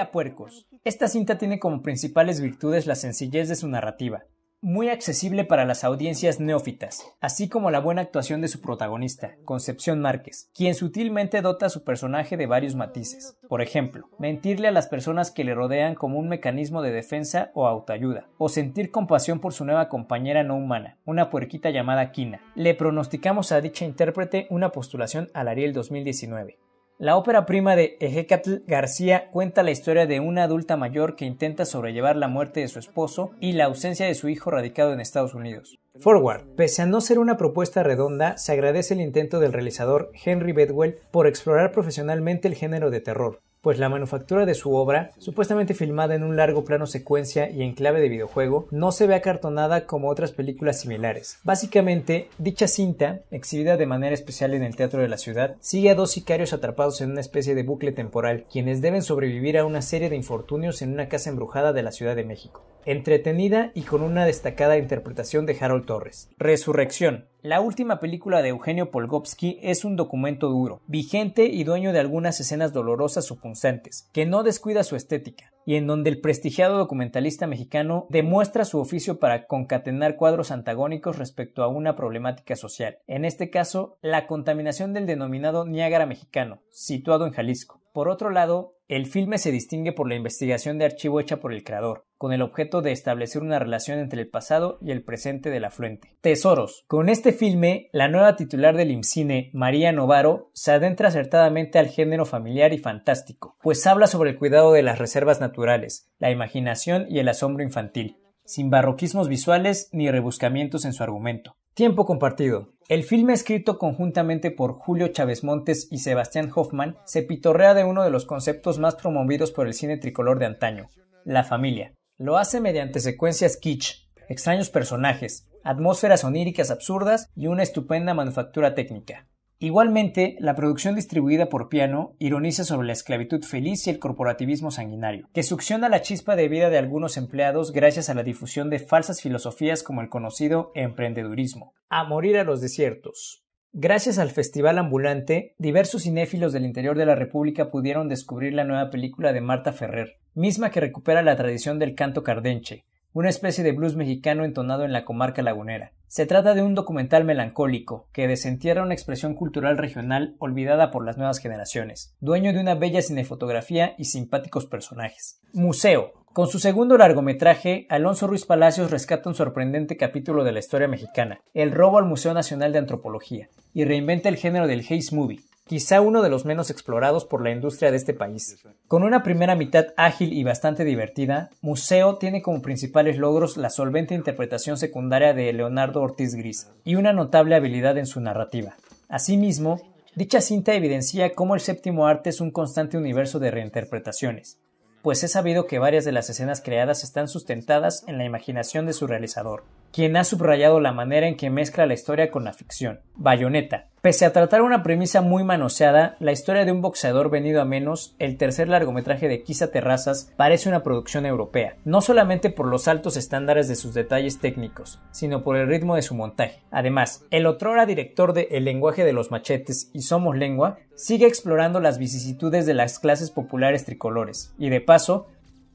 a Puercos. Esta cinta tiene como principales virtudes la sencillez de su narrativa, muy accesible para las audiencias neófitas, así como la buena actuación de su protagonista, Concepción Márquez, quien sutilmente dota a su personaje de varios matices. Por ejemplo, mentirle a las personas que le rodean como un mecanismo de defensa o autoayuda, o sentir compasión por su nueva compañera no humana, una puerquita llamada Kina. Le pronosticamos a dicha intérprete una postulación al Ariel 2019. La ópera prima de Ejecatl García cuenta la historia de una adulta mayor que intenta sobrellevar la muerte de su esposo y la ausencia de su hijo radicado en Estados Unidos. Forward, pese a no ser una propuesta redonda, se agradece el intento del realizador Henry Bedwell por explorar profesionalmente el género de terror, pues la manufactura de su obra, supuestamente filmada en un largo plano secuencia y en clave de videojuego, no se ve acartonada como otras películas similares. Básicamente, dicha cinta, exhibida de manera especial en el Teatro de la Ciudad, sigue a dos sicarios atrapados en una especie de bucle temporal, quienes deben sobrevivir a una serie de infortunios en una casa embrujada de la Ciudad de México. Entretenida y con una destacada interpretación de Harold Torres. Resurrección, la última película de Eugenio Polgovsky es un documento duro, vigente y dueño de algunas escenas dolorosas o punzantes, que no descuida su estética, y en donde el prestigiado documentalista mexicano demuestra su oficio para concatenar cuadros antagónicos respecto a una problemática social, en este caso, la contaminación del denominado Niágara mexicano, situado en Jalisco, por otro lado, el filme se distingue por la investigación de archivo hecha por el creador, con el objeto de establecer una relación entre el pasado y el presente de la fuente. Tesoros. Con este filme, la nueva titular del IMCINE, María Novaro, se adentra acertadamente al género familiar y fantástico, pues habla sobre el cuidado de las reservas naturales, la imaginación y el asombro infantil, sin barroquismos visuales ni rebuscamientos en su argumento. Tiempo compartido. El filme escrito conjuntamente por Julio Chávez Montes y Sebastián Hoffman se pitorrea de uno de los conceptos más promovidos por el cine tricolor de antaño, la familia. Lo hace mediante secuencias kitsch, extraños personajes, atmósferas oníricas absurdas y una estupenda manufactura técnica. Igualmente, la producción distribuida por piano ironiza sobre la esclavitud feliz y el corporativismo sanguinario, que succiona la chispa de vida de algunos empleados gracias a la difusión de falsas filosofías como el conocido emprendedurismo. A morir a los desiertos. Gracias al Festival Ambulante, diversos cinéfilos del interior de la República pudieron descubrir la nueva película de Marta Ferrer, misma que recupera la tradición del canto cardenche, una especie de blues mexicano entonado en la comarca lagunera. Se trata de un documental melancólico que desentierra una expresión cultural regional olvidada por las nuevas generaciones, dueño de una bella cinefotografía y simpáticos personajes. Museo. Con su segundo largometraje, Alonso Ruiz Palacios rescata un sorprendente capítulo de la historia mexicana, el robo al Museo Nacional de Antropología, y reinventa el género del Haze Movie, quizá uno de los menos explorados por la industria de este país. Con una primera mitad ágil y bastante divertida, Museo tiene como principales logros la solvente interpretación secundaria de Leonardo Ortiz Gris y una notable habilidad en su narrativa. Asimismo, dicha cinta evidencia cómo el séptimo arte es un constante universo de reinterpretaciones, pues es sabido que varias de las escenas creadas están sustentadas en la imaginación de su realizador, quien ha subrayado la manera en que mezcla la historia con la ficción. Bayoneta. Pese a tratar una premisa muy manoseada, la historia de un boxeador venido a menos, el tercer largometraje de Kisa Terrazas parece una producción europea, no solamente por los altos estándares de sus detalles técnicos, sino por el ritmo de su montaje. Además, el otro otrora director de El lenguaje de los machetes y Somos Lengua sigue explorando las vicisitudes de las clases populares tricolores, y de paso,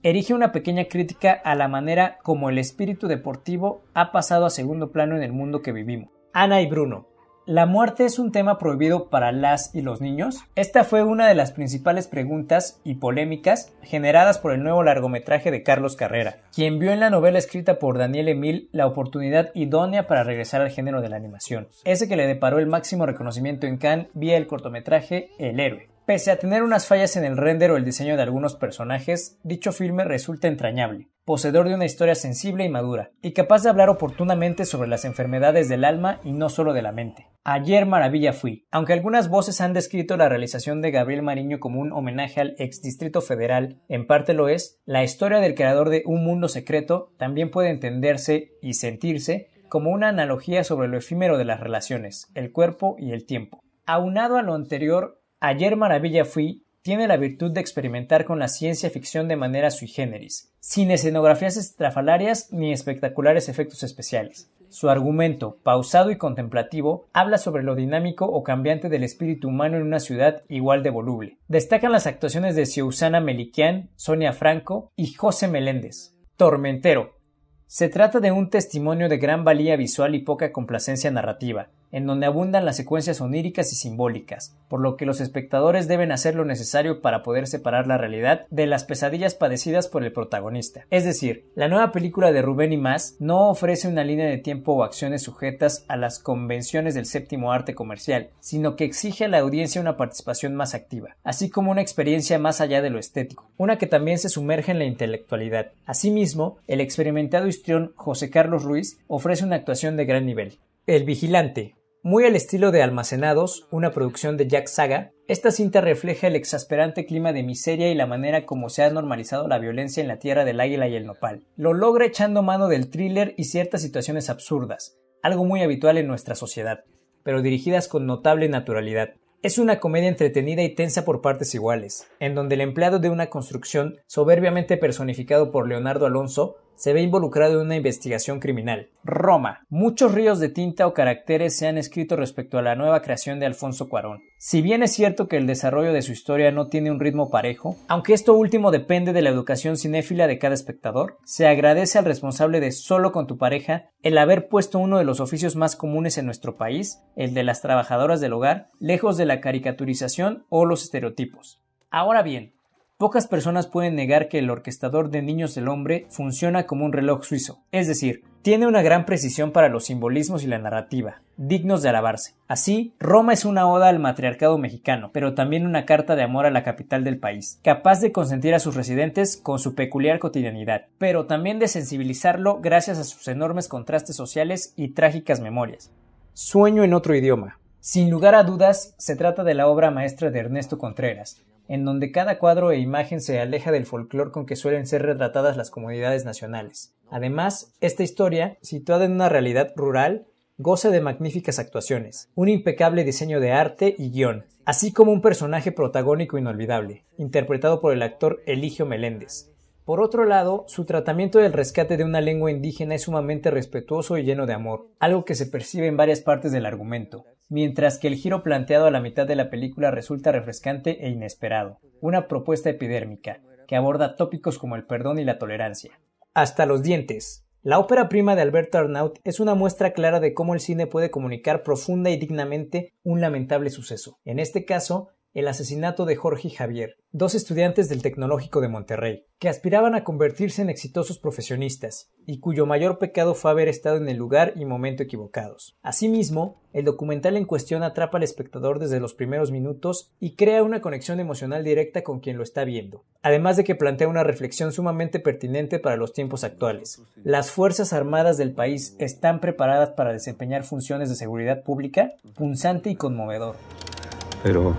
erige una pequeña crítica a la manera como el espíritu deportivo ha pasado a segundo plano en el mundo que vivimos. Ana y Bruno, ¿La muerte es un tema prohibido para las y los niños? Esta fue una de las principales preguntas y polémicas generadas por el nuevo largometraje de Carlos Carrera, quien vio en la novela escrita por Daniel Emil la oportunidad idónea para regresar al género de la animación, ese que le deparó el máximo reconocimiento en Cannes vía el cortometraje El héroe. Pese a tener unas fallas en el render o el diseño de algunos personajes, dicho filme resulta entrañable, poseedor de una historia sensible y madura, y capaz de hablar oportunamente sobre las enfermedades del alma y no solo de la mente. Ayer Maravilla fui. Aunque algunas voces han descrito la realización de Gabriel Mariño como un homenaje al ex Distrito Federal, en parte lo es, la historia del creador de Un Mundo Secreto también puede entenderse y sentirse como una analogía sobre lo efímero de las relaciones, el cuerpo y el tiempo. Aunado a lo anterior, Ayer Maravilla Fui tiene la virtud de experimentar con la ciencia ficción de manera sui generis, sin escenografías estrafalarias ni espectaculares efectos especiales. Su argumento, pausado y contemplativo, habla sobre lo dinámico o cambiante del espíritu humano en una ciudad igual de voluble. Destacan las actuaciones de Siusana Meliquian, Sonia Franco y José Meléndez. Tormentero. Se trata de un testimonio de gran valía visual y poca complacencia narrativa, en donde abundan las secuencias oníricas y simbólicas, por lo que los espectadores deben hacer lo necesario para poder separar la realidad de las pesadillas padecidas por el protagonista. Es decir, la nueva película de Rubén y más no ofrece una línea de tiempo o acciones sujetas a las convenciones del séptimo arte comercial, sino que exige a la audiencia una participación más activa, así como una experiencia más allá de lo estético, una que también se sumerge en la intelectualidad. Asimismo, el experimentado histrión José Carlos Ruiz ofrece una actuación de gran nivel. El vigilante, muy al estilo de Almacenados, una producción de Jack Saga, esta cinta refleja el exasperante clima de miseria y la manera como se ha normalizado la violencia en la tierra del águila y el nopal. Lo logra echando mano del thriller y ciertas situaciones absurdas, algo muy habitual en nuestra sociedad, pero dirigidas con notable naturalidad. Es una comedia entretenida y tensa por partes iguales, en donde el empleado de una construcción, soberbiamente personificado por Leonardo Alonso, se ve involucrado en una investigación criminal. Roma. Muchos ríos de tinta o caracteres se han escrito respecto a la nueva creación de Alfonso Cuarón. Si bien es cierto que el desarrollo de su historia no tiene un ritmo parejo, aunque esto último depende de la educación cinéfila de cada espectador, se agradece al responsable de Solo con tu pareja el haber puesto uno de los oficios más comunes en nuestro país, el de las trabajadoras del hogar, lejos de la caricaturización o los estereotipos. Ahora bien, Pocas personas pueden negar que el orquestador de Niños del Hombre funciona como un reloj suizo, es decir, tiene una gran precisión para los simbolismos y la narrativa, dignos de alabarse. Así, Roma es una oda al matriarcado mexicano, pero también una carta de amor a la capital del país, capaz de consentir a sus residentes con su peculiar cotidianidad, pero también de sensibilizarlo gracias a sus enormes contrastes sociales y trágicas memorias. Sueño en otro idioma. Sin lugar a dudas, se trata de la obra maestra de Ernesto Contreras, en donde cada cuadro e imagen se aleja del folclore con que suelen ser retratadas las comunidades nacionales. Además, esta historia, situada en una realidad rural, goza de magníficas actuaciones, un impecable diseño de arte y guión, así como un personaje protagónico inolvidable, interpretado por el actor Eligio Meléndez. Por otro lado, su tratamiento del rescate de una lengua indígena es sumamente respetuoso y lleno de amor, algo que se percibe en varias partes del argumento mientras que el giro planteado a la mitad de la película resulta refrescante e inesperado, una propuesta epidérmica, que aborda tópicos como el perdón y la tolerancia. Hasta los dientes. La ópera prima de Alberto Arnaut es una muestra clara de cómo el cine puede comunicar profunda y dignamente un lamentable suceso, en este caso, el asesinato de Jorge y Javier, dos estudiantes del Tecnológico de Monterrey, que aspiraban a convertirse en exitosos profesionistas, y cuyo mayor pecado fue haber estado en el lugar y momento equivocados. Asimismo, el documental en cuestión atrapa al espectador desde los primeros minutos y crea una conexión emocional directa con quien lo está viendo, además de que plantea una reflexión sumamente pertinente para los tiempos actuales. ¿Las Fuerzas Armadas del país están preparadas para desempeñar funciones de seguridad pública? Punzante y conmovedor. Pero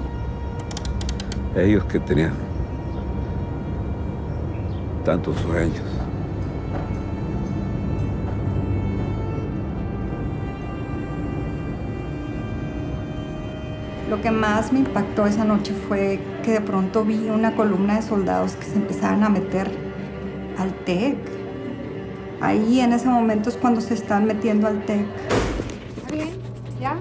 ellos que tenían tantos sueños. Lo que más me impactó esa noche fue que de pronto vi una columna de soldados que se empezaban a meter al TEC. Ahí en ese momento es cuando se están metiendo al TEC. ¿Ya?